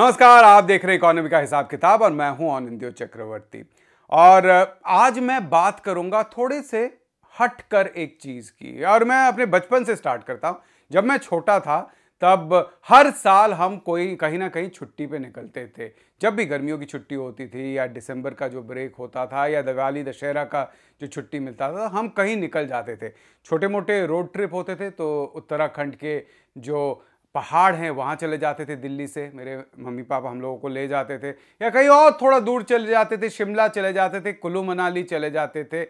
नमस्कार आप देख रहे हैं इकोनॉमी का हिसाब किताब और मैं हूं आनंदियो चक्रवर्ती और आज मैं बात करूंगा थोड़े से हट कर एक चीज़ की और मैं अपने बचपन से स्टार्ट करता हूं जब मैं छोटा था तब हर साल हम कोई कहीं ना कहीं छुट्टी पे निकलते थे जब भी गर्मियों की छुट्टी होती थी या दिसंबर का जो ब्रेक होता था या दिवाली दशहरा का जो छुट्टी मिलता था हम कहीं निकल जाते थे छोटे मोटे रोड ट्रिप होते थे तो उत्तराखंड के जो पहाड़ हैं वहाँ चले जाते थे दिल्ली से मेरे मम्मी पापा हम लोगों को ले जाते थे या कहीं और थोड़ा दूर चले जाते थे शिमला चले जाते थे कुल्लू मनाली चले जाते थे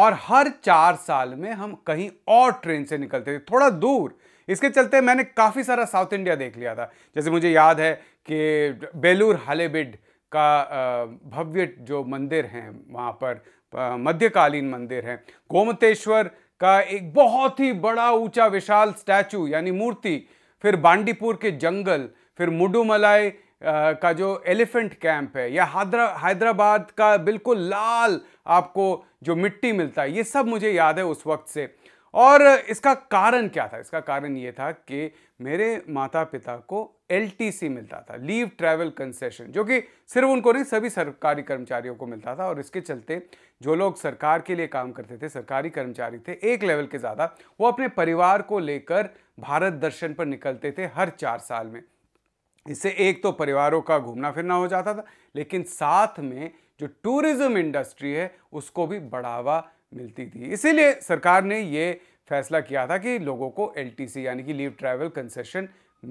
और हर चार साल में हम कहीं और ट्रेन से निकलते थे थोड़ा दूर इसके चलते मैंने काफ़ी सारा साउथ इंडिया देख लिया था जैसे मुझे याद है कि बेलूर हालेबिड का भव्य जो मंदिर हैं वहाँ पर मध्यकालीन मंदिर हैं गोमतेश्वर का एक बहुत ही बड़ा ऊंचा विशाल स्टैचू यानी मूर्ति फिर बांडीपुर के जंगल फिर मुडुमलाई का जो एलिफेंट कैंप है या हैदरा हैदराबाद का बिल्कुल लाल आपको जो मिट्टी मिलता है ये सब मुझे याद है उस वक्त से और इसका कारण क्या था इसका कारण ये था कि मेरे माता पिता को एल मिलता था लीव ट्रैवल कंसेशन जो कि सिर्फ उनको नहीं सभी सरकारी कर्मचारियों को मिलता था और इसके चलते जो लोग सरकार के लिए काम करते थे सरकारी कर्मचारी थे एक लेवल के ज़्यादा वो अपने परिवार को लेकर भारत दर्शन पर निकलते थे हर चार साल में इससे एक तो परिवारों का घूमना फिरना हो जाता था लेकिन साथ में जो टूरिज़्म इंडस्ट्री है उसको भी बढ़ावा मिलती थी इसीलिए सरकार ने ये फैसला किया था कि लोगों को एल यानी कि लीव ट्रैवल कंसेशन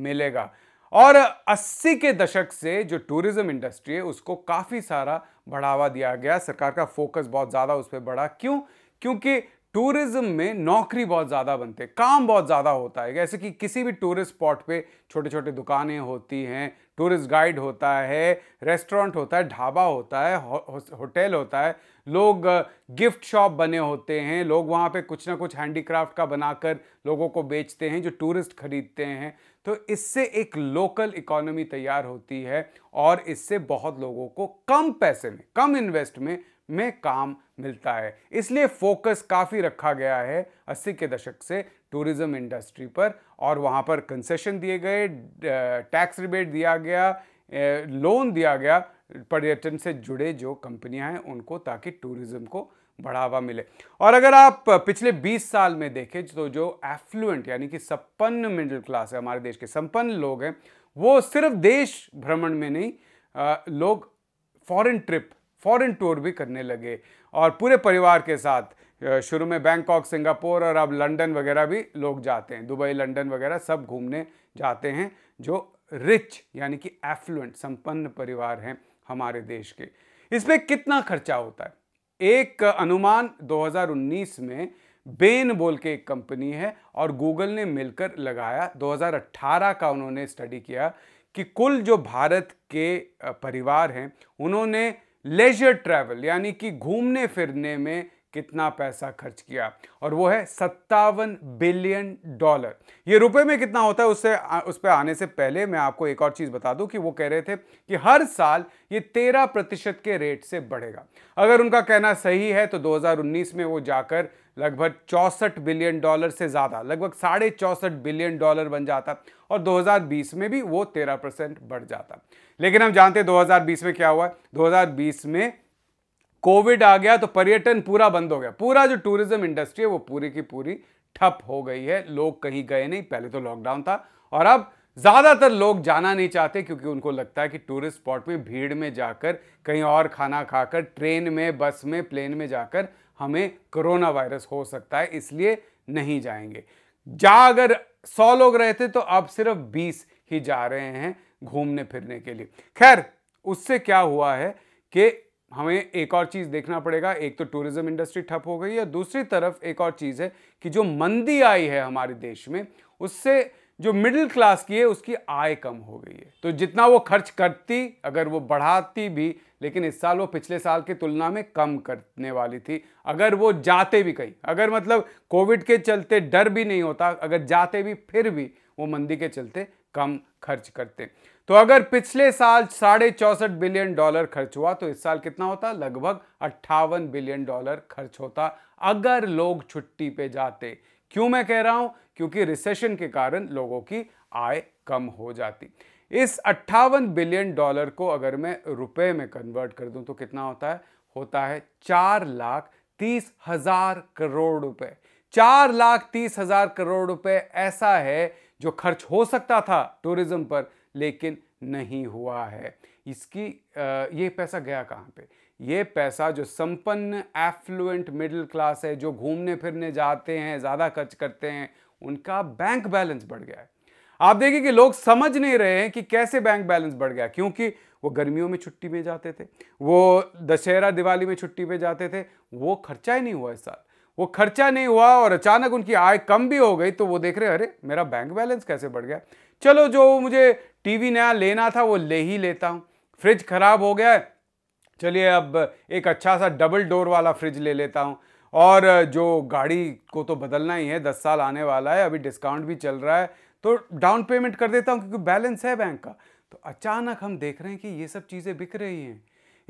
मिलेगा और 80 के दशक से जो टूरिज़्म इंडस्ट्री है उसको काफ़ी सारा बढ़ावा दिया गया सरकार का फोकस बहुत ज़्यादा उस पर बढ़ा क्यों क्योंकि टूरिज्म में नौकरी बहुत ज़्यादा बनते हैं काम बहुत ज़्यादा होता है जैसे कि किसी भी टूरिस्ट स्पॉट पे छोटे छोटे दुकानें होती हैं टूरिस्ट गाइड होता है रेस्टोरेंट होता है ढाबा होता है हो, होटल होता है लोग गिफ्ट शॉप बने होते हैं लोग वहाँ पे कुछ ना कुछ हैंडीक्राफ्ट का बनाकर लोगों को बेचते हैं जो टूरिस्ट खरीदते हैं तो इससे एक लोकल इकोनॉमी तैयार होती है और इससे बहुत लोगों को कम पैसे में कम इन्वेस्ट में में काम मिलता है इसलिए फोकस काफ़ी रखा गया है 80 के दशक से टूरिज़्म इंडस्ट्री पर और वहाँ पर कंसेशन दिए गए टैक्स रिबेट दिया गया लोन दिया गया पर्यटन से जुड़े जो कंपनियाँ हैं उनको ताकि टूरिज़्म को बढ़ावा मिले और अगर आप पिछले 20 साल में देखें तो जो एफ्लुएंट यानी कि संपन्न मिडिल क्लास है हमारे देश के संपन्न लोग हैं वो सिर्फ देश भ्रमण में नहीं आ, लोग फॉरेन ट्रिप फॉरेन टूर भी करने लगे और पूरे परिवार के साथ शुरू में बैंकॉक सिंगापुर और अब लंदन वगैरह भी लोग जाते हैं दुबई लंदन वगैरह सब घूमने जाते हैं जो रिच यानी कि एफ्लुएंट संपन्न परिवार हैं हमारे देश के इसमें कितना खर्चा होता है एक अनुमान 2019 में बेन बोल के एक कंपनी है और गूगल ने मिलकर लगाया 2018 का उन्होंने स्टडी किया कि कुल जो भारत के परिवार हैं उन्होंने लेजर ट्रैवल यानी कि घूमने फिरने में कितना पैसा खर्च किया और वो है सत्तावन बिलियन डॉलर ये रुपए में कितना होता है उससे उस पर आने से पहले मैं आपको एक और चीज़ बता दूं कि वो कह रहे थे कि हर साल ये तेरह प्रतिशत के रेट से बढ़ेगा अगर उनका कहना सही है तो 2019 में वो जाकर लगभग चौंसठ बिलियन डॉलर से ज़्यादा लगभग साढ़े चौंसठ बिलियन डॉलर बन जाता और 2020 में भी वो 13 परसेंट बढ़ जाता लेकिन हम जानते हैं 2020 में क्या हुआ 2020 में कोविड आ गया तो पर्यटन पूरा बंद हो गया पूरा जो टूरिज्म इंडस्ट्री है वो पूरी की पूरी ठप हो गई है लोग कहीं गए नहीं पहले तो लॉकडाउन था और अब ज़्यादातर लोग जाना नहीं चाहते क्योंकि उनको लगता है कि टूरिस्ट स्पॉट में भीड़ में जाकर कहीं और खाना खाकर ट्रेन में बस में प्लेन में जाकर हमें कोरोना वायरस हो सकता है इसलिए नहीं जाएंगे जा अगर सौ लोग रहते तो अब सिर्फ बीस ही जा रहे हैं घूमने फिरने के लिए खैर उससे क्या हुआ है कि हमें एक और चीज़ देखना पड़ेगा एक तो टूरिज्म इंडस्ट्री ठप हो गई है दूसरी तरफ एक और चीज़ है कि जो मंदी आई है हमारे देश में उससे जो मिडिल क्लास की है उसकी आय कम हो गई है तो जितना वो खर्च करती अगर वो बढ़ाती भी लेकिन इस साल वो पिछले साल की तुलना में कम करने वाली थी अगर वो जाते भी कहीं अगर मतलब कोविड के चलते डर भी नहीं होता अगर जाते भी फिर भी वो मंदी के चलते कम खर्च करते तो अगर पिछले साल साढ़े चौसठ बिलियन डॉलर खर्च हुआ तो इस साल कितना होता लगभग अट्ठावन बिलियन डॉलर खर्च होता अगर लोग छुट्टी पे जाते क्यों मैं कह रहा हूं क्योंकि रिसेशन के कारण लोगों की आय कम हो जाती इस अट्ठावन बिलियन डॉलर को अगर मैं रुपए में कन्वर्ट कर दूं तो कितना होता है होता है चार लाख तीस हजार करोड़ रुपए चार लाख तीस हजार करोड़ रुपए ऐसा है जो खर्च हो सकता था टूरिज्म पर लेकिन नहीं हुआ है इसकी ये पैसा गया कहाँ पे ये पैसा जो संपन्न एफ्लुएंट मिडिल क्लास है जो घूमने फिरने जाते हैं ज़्यादा खर्च करते हैं उनका बैंक बैलेंस बढ़ गया है आप देखिए कि लोग समझ नहीं रहे हैं कि कैसे बैंक बैलेंस बढ़ गया क्योंकि वो गर्मियों में छुट्टी में जाते थे वो दशहरा दिवाली में छुट्टी पे जाते थे वो खर्चा ही नहीं हुआ इस साल वो खर्चा नहीं हुआ और अचानक उनकी आय कम भी हो गई तो वो देख रहे अरे मेरा बैंक बैलेंस कैसे बढ़ गया चलो जो मुझे टीवी नया लेना था वो ले ही लेता हूँ फ्रिज खराब हो गया है चलिए अब एक अच्छा सा डबल डोर वाला फ्रिज ले लेता हूँ और जो गाड़ी को तो बदलना ही है दस साल आने वाला है अभी डिस्काउंट भी चल रहा है तो डाउन पेमेंट कर देता हूँ क्योंकि बैलेंस है बैंक का तो अचानक हम देख रहे हैं कि ये सब चीज़ें बिक रही हैं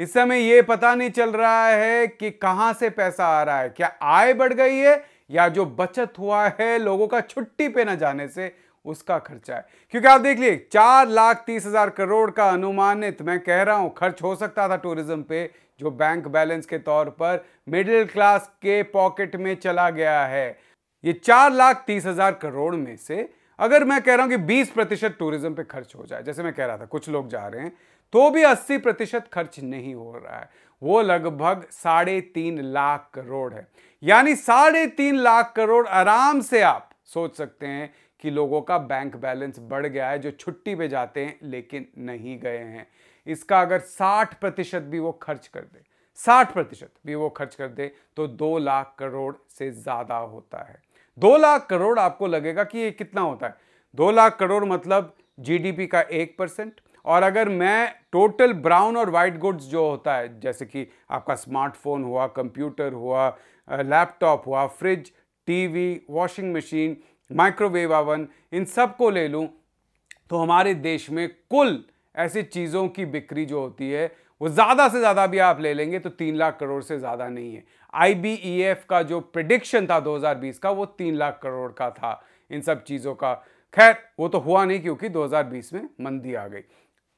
इस समय ये पता नहीं चल रहा है कि कहाँ से पैसा आ रहा है क्या आय बढ़ गई है या जो बचत हुआ है लोगों का छुट्टी पे ना जाने से उसका खर्चा है क्योंकि आप देख लिए चार लाख तीस हजार करोड़ का अनुमानित मैं कह रहा हूं खर्च हो सकता था टूरिज्म पे जो बैंक बैलेंस के तौर पर मिडिल क्लास के पॉकेट में चला गया है ये चार लाख तीस हजार करोड़ में से अगर मैं कह रहा हूं कि बीस प्रतिशत टूरिज्म पे खर्च हो जाए जैसे मैं कह रहा था कुछ लोग जा रहे हैं तो भी अस्सी प्रतिशत खर्च नहीं हो रहा है वो लगभग साढ़े तीन लाख करोड़ है यानी साढ़े तीन लाख करोड़ आराम से आप सोच सकते हैं कि लोगों का बैंक बैलेंस बढ़ गया है जो छुट्टी पे जाते हैं लेकिन नहीं गए हैं इसका अगर 60 प्रतिशत भी वो खर्च कर दे 60 प्रतिशत भी वो खर्च कर दे तो दो लाख करोड़ से ज़्यादा होता है दो लाख करोड़ आपको लगेगा कि ये कितना होता है दो लाख करोड़ मतलब जीडीपी का एक परसेंट और अगर मैं टोटल ब्राउन और वाइट गुड्स जो होता है जैसे कि आपका स्मार्टफोन हुआ कंप्यूटर हुआ लैपटॉप हुआ fridge TV washing machine microwave oven इन सब को ले लूँ तो हमारे देश में कुल ऐसी चीज़ों की बिक्री जो होती है वो ज़्यादा से ज़्यादा भी आप ले लेंगे तो तीन लाख करोड़ से ज़्यादा नहीं है आई e का जो प्रडिक्शन था 2020 का वो तीन लाख करोड़ का था इन सब चीज़ों का खैर वो तो हुआ नहीं क्योंकि 2020 में मंदी आ गई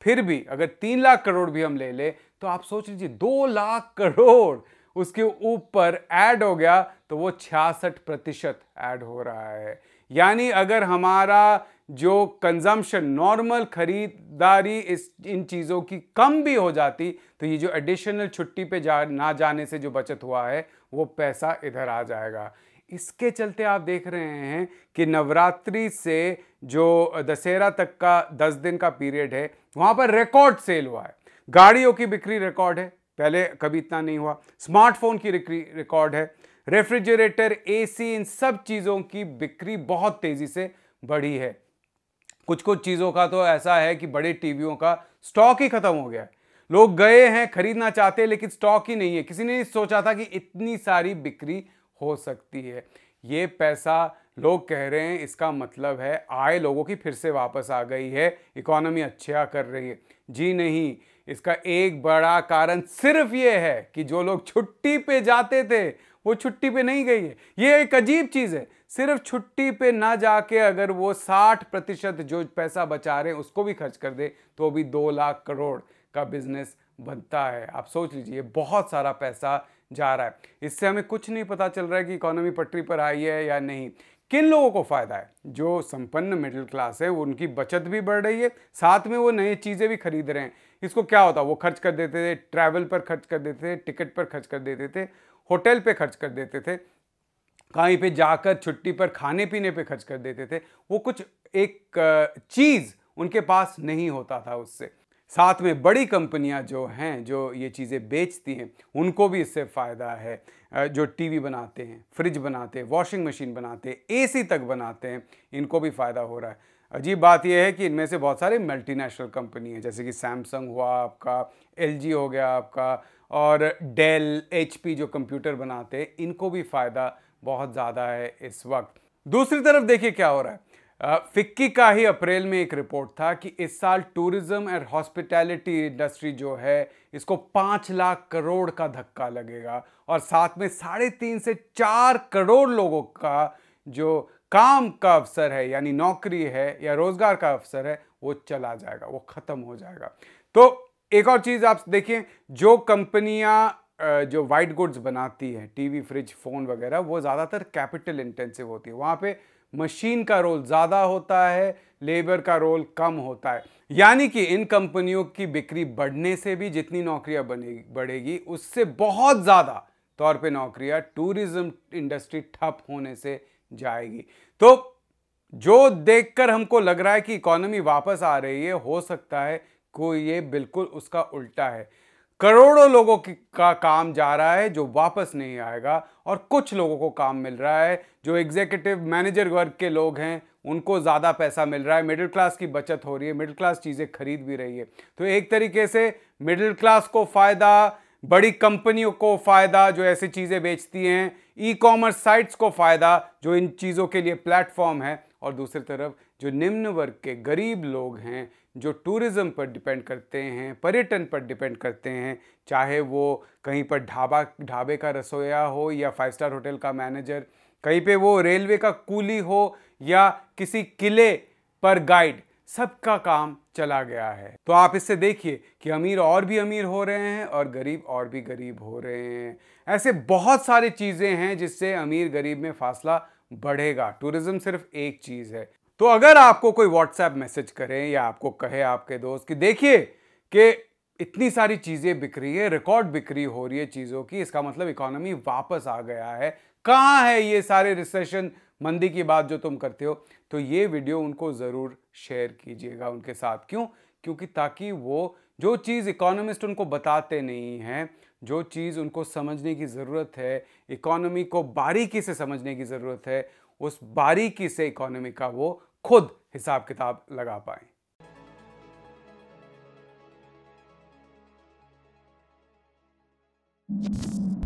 फिर भी अगर तीन लाख करोड़ भी हम ले ले तो आप सोच लीजिए दो लाख करोड़ उसके ऊपर ऐड हो गया तो वो छियासठ प्रतिशत ऐड हो रहा है यानी अगर हमारा जो कंजम्पशन नॉर्मल खरीदारी इस इन चीज़ों की कम भी हो जाती तो ये जो एडिशनल छुट्टी पे जा ना जाने से जो बचत हुआ है वो पैसा इधर आ जाएगा इसके चलते आप देख रहे हैं कि नवरात्रि से जो दशहरा तक का दस दिन का पीरियड है वहाँ पर रिकॉर्ड सेल हुआ है गाड़ियों की बिक्री रिकॉर्ड है पहले कभी इतना नहीं हुआ स्मार्टफोन की रिक्री रिकॉर्ड है रेफ्रिजरेटर एसी इन सब चीज़ों की बिक्री बहुत तेज़ी से बढ़ी है कुछ कुछ चीज़ों का तो ऐसा है कि बड़े टीवियों का स्टॉक ही ख़त्म हो गया है लोग गए हैं खरीदना चाहते हैं लेकिन स्टॉक ही नहीं है किसी ने नहीं सोचा था कि इतनी सारी बिक्री हो सकती है ये पैसा लोग कह रहे हैं इसका मतलब है आए लोगों की फिर से वापस आ गई है इकोनॉमी अच्छा कर रही है जी नहीं इसका एक बड़ा कारण सिर्फ ये है कि जो लोग छुट्टी पे जाते थे वो छुट्टी पे नहीं गई है ये एक अजीब चीज़ है सिर्फ छुट्टी पे ना जाके अगर वो 60 प्रतिशत जो पैसा बचा रहे हैं उसको भी खर्च कर दे तो अभी दो लाख करोड़ का बिजनेस बनता है आप सोच लीजिए बहुत सारा पैसा जा रहा है इससे हमें कुछ नहीं पता चल रहा है कि इकोनॉमी पटरी पर आई है या नहीं किन लोगों को फ़ायदा है जो संपन्न मिडिल क्लास है उनकी बचत भी बढ़ रही है साथ में वो नई चीज़ें भी खरीद रहे हैं इसको क्या होता वो खर्च कर देते थे ट्रैवल पर खर्च कर देते थे टिकट पर खर्च कर देते थे होटल पे खर्च कर देते थे कहीं पे जाकर छुट्टी पर खाने पीने पे खर्च कर देते थे वो कुछ एक चीज़ उनके पास नहीं होता था उससे साथ में बड़ी कंपनियां जो हैं जो ये चीज़ें बेचती हैं उनको भी इससे फ़ायदा है जो टीवी बनाते हैं फ्रिज बनाते हैं वॉशिंग मशीन बनाते हैं एसी तक बनाते हैं इनको भी फ़ायदा हो रहा है अजीब बात यह है कि इनमें से बहुत सारे मल्टीनेशनल कंपनी हैं जैसे कि सैमसंग हुआ आपका एल हो गया आपका और डेल एच जो कंप्यूटर बनाते हैं इनको भी फ़ायदा बहुत ज़्यादा है इस वक्त दूसरी तरफ देखिए क्या हो रहा है फिक्की का ही अप्रैल में एक रिपोर्ट था कि इस साल टूरिज्म एंड हॉस्पिटैलिटी इंडस्ट्री जो है इसको पाँच लाख करोड़ का धक्का लगेगा और साथ में साढ़े तीन से चार करोड़ लोगों का जो काम का अवसर है यानी नौकरी है या रोज़गार का अवसर है वो चला जाएगा वो ख़त्म हो जाएगा तो एक और चीज़ आप देखिए जो कंपनियां जो वाइट गुड्स बनाती हैं टीवी फ्रिज फ़ोन वगैरह वो ज़्यादातर कैपिटल इंटेंसिव होती है वहां पे मशीन का रोल ज़्यादा होता है लेबर का रोल कम होता है यानी कि इन कंपनियों की बिक्री बढ़ने से भी जितनी नौकरियां बनेगी बढ़ेगी उससे बहुत ज़्यादा तौर पे नौकरियां टूरिज्म इंडस्ट्री ठप होने से जाएगी तो जो देखकर हमको लग रहा है कि इकोनॉमी वापस आ रही है हो सकता है को ये बिल्कुल उसका उल्टा है करोड़ों लोगों की का काम जा रहा है जो वापस नहीं आएगा और कुछ लोगों को काम मिल रहा है जो एग्जीक्यूटिव मैनेजर वर्ग के लोग हैं उनको ज़्यादा पैसा मिल रहा है मिडिल क्लास की बचत हो रही है मिडिल क्लास चीज़ें खरीद भी रही है तो एक तरीके से मिडिल क्लास को फ़ायदा बड़ी कंपनियों को फ़ायदा जो ऐसी चीज़ें बेचती हैं ई कॉमर्स साइट्स को फ़ायदा जो इन चीज़ों के लिए प्लेटफॉर्म है और दूसरी तरफ जो निम्न वर्ग के गरीब लोग हैं जो टूरिज़्म पर डिपेंड करते हैं पर्यटन पर डिपेंड करते हैं चाहे वो कहीं पर ढाबा ढाबे का रसोया हो या फाइव स्टार होटल का मैनेजर कहीं पे वो रेलवे का कूली हो या किसी किले पर गाइड सबका काम चला गया है तो आप इससे देखिए कि अमीर और भी अमीर हो रहे हैं और गरीब और भी गरीब हो रहे हैं ऐसे बहुत सारी चीज़ें हैं जिससे अमीर गरीब में फासला बढ़ेगा टूरिज़्म सिर्फ एक चीज़ है तो अगर आपको कोई व्हाट्सएप मैसेज करें या आपको कहे आपके दोस्त कि देखिए कि इतनी सारी चीज़ें बिक रही है रिकॉर्ड बिक्री हो रही है चीज़ों की इसका मतलब इकोनॉमी वापस आ गया है कहाँ है ये सारे रिसेशन मंदी की बात जो तुम करते हो तो ये वीडियो उनको ज़रूर शेयर कीजिएगा उनके साथ क्यों क्योंकि ताकि वो जो चीज़ इकोनॉमिस्ट उनको बताते नहीं हैं जो चीज़ उनको समझने की ज़रूरत है इकोनॉमी को बारीकी से समझने की ज़रूरत है उस बारीकी से इकोनॉमी का वो खुद हिसाब किताब लगा पाए you